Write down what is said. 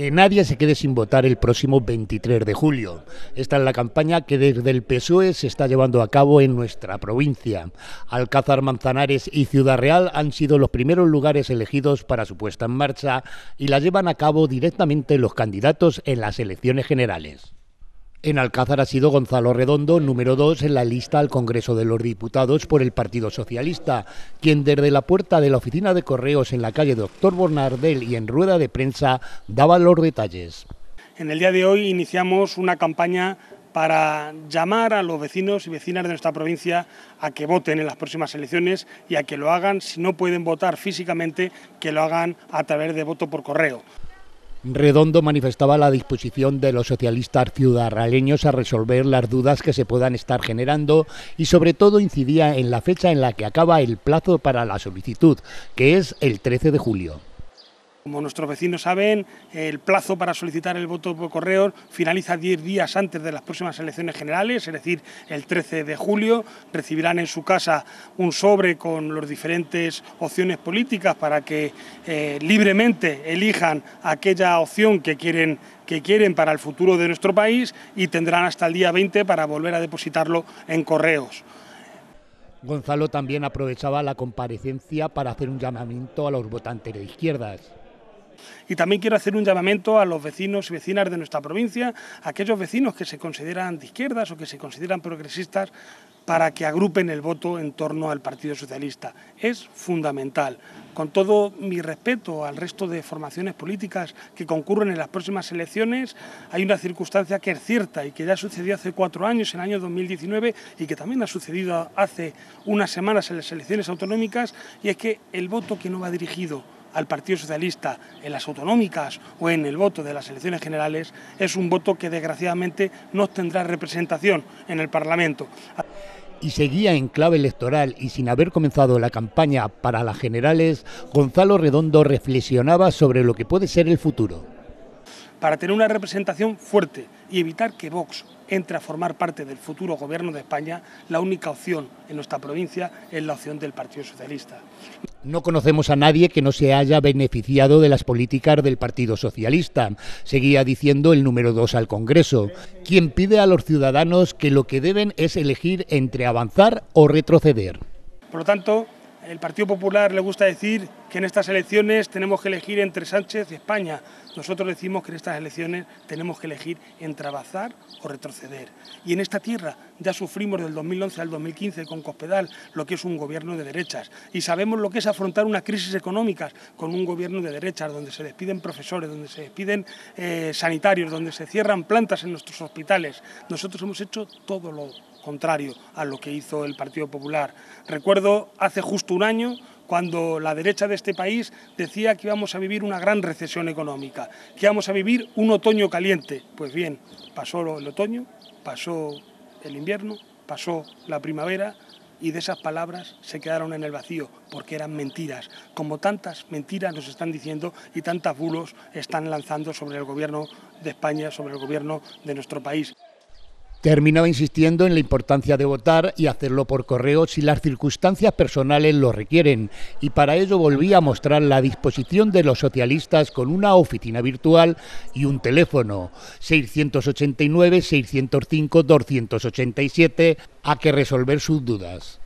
que nadie se quede sin votar el próximo 23 de julio. Esta es la campaña que desde el PSOE se está llevando a cabo en nuestra provincia. Alcázar Manzanares y Ciudad Real han sido los primeros lugares elegidos para su puesta en marcha y la llevan a cabo directamente los candidatos en las elecciones generales. En Alcázar ha sido Gonzalo Redondo, número dos en la lista al Congreso de los Diputados por el Partido Socialista, quien desde la puerta de la oficina de correos en la calle Doctor Bornardel y en rueda de prensa daba los detalles. En el día de hoy iniciamos una campaña para llamar a los vecinos y vecinas de nuestra provincia a que voten en las próximas elecciones y a que lo hagan, si no pueden votar físicamente, que lo hagan a través de voto por correo. Redondo manifestaba la disposición de los socialistas ciudadraleños a resolver las dudas que se puedan estar generando y sobre todo incidía en la fecha en la que acaba el plazo para la solicitud, que es el 13 de julio. Como nuestros vecinos saben, el plazo para solicitar el voto por correo finaliza 10 días antes de las próximas elecciones generales, es decir, el 13 de julio. Recibirán en su casa un sobre con las diferentes opciones políticas para que eh, libremente elijan aquella opción que quieren que quieren para el futuro de nuestro país y tendrán hasta el día 20 para volver a depositarlo en correos. Gonzalo también aprovechaba la comparecencia para hacer un llamamiento a los votantes de izquierdas. Y también quiero hacer un llamamiento a los vecinos y vecinas de nuestra provincia, a aquellos vecinos que se consideran de izquierdas o que se consideran progresistas, para que agrupen el voto en torno al Partido Socialista. Es fundamental. Con todo mi respeto al resto de formaciones políticas que concurren en las próximas elecciones, hay una circunstancia que es cierta y que ya sucedió hace cuatro años, en el año 2019, y que también ha sucedido hace unas semanas en las elecciones autonómicas, y es que el voto que no va dirigido al Partido Socialista en las autonómicas o en el voto de las elecciones generales es un voto que desgraciadamente no tendrá representación en el Parlamento. Y seguía en clave electoral y sin haber comenzado la campaña para las generales, Gonzalo Redondo reflexionaba sobre lo que puede ser el futuro. Para tener una representación fuerte y evitar que Vox entre a formar parte del futuro gobierno de España, la única opción en nuestra provincia es la opción del Partido Socialista. No conocemos a nadie que no se haya beneficiado de las políticas del Partido Socialista, seguía diciendo el número dos al Congreso, quien pide a los ciudadanos que lo que deben es elegir entre avanzar o retroceder. Por lo tanto, el Partido Popular le gusta decir que en estas elecciones tenemos que elegir entre Sánchez y España. Nosotros decimos que en estas elecciones tenemos que elegir entre avanzar o retroceder. Y en esta tierra ya sufrimos del 2011 al 2015 con Cospedal lo que es un gobierno de derechas. Y sabemos lo que es afrontar una crisis económica con un gobierno de derechas, donde se despiden profesores, donde se despiden eh, sanitarios, donde se cierran plantas en nuestros hospitales. Nosotros hemos hecho todo lo contrario a lo que hizo el Partido Popular. Recuerdo hace justo un año cuando la derecha de este país decía que íbamos a vivir una gran recesión económica, que íbamos a vivir un otoño caliente. Pues bien, pasó el otoño, pasó el invierno, pasó la primavera y de esas palabras se quedaron en el vacío porque eran mentiras, como tantas mentiras nos están diciendo y tantas bulos están lanzando sobre el gobierno de España, sobre el gobierno de nuestro país. Terminaba insistiendo en la importancia de votar y hacerlo por correo si las circunstancias personales lo requieren, y para ello volvía a mostrar la disposición de los socialistas con una oficina virtual y un teléfono 689 605 287 a que resolver sus dudas.